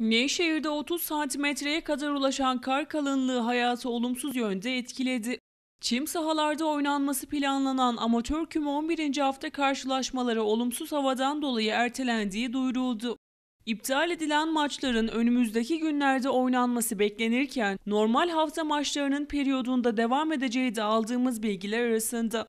Nevşehir'de 30 santimetreye kadar ulaşan kar kalınlığı hayatı olumsuz yönde etkiledi. Çim sahalarda oynanması planlanan amatör küme 11. hafta karşılaşmaları olumsuz havadan dolayı ertelendiği duyuruldu. İptal edilen maçların önümüzdeki günlerde oynanması beklenirken normal hafta maçlarının periyodunda devam edeceği de aldığımız bilgiler arasında.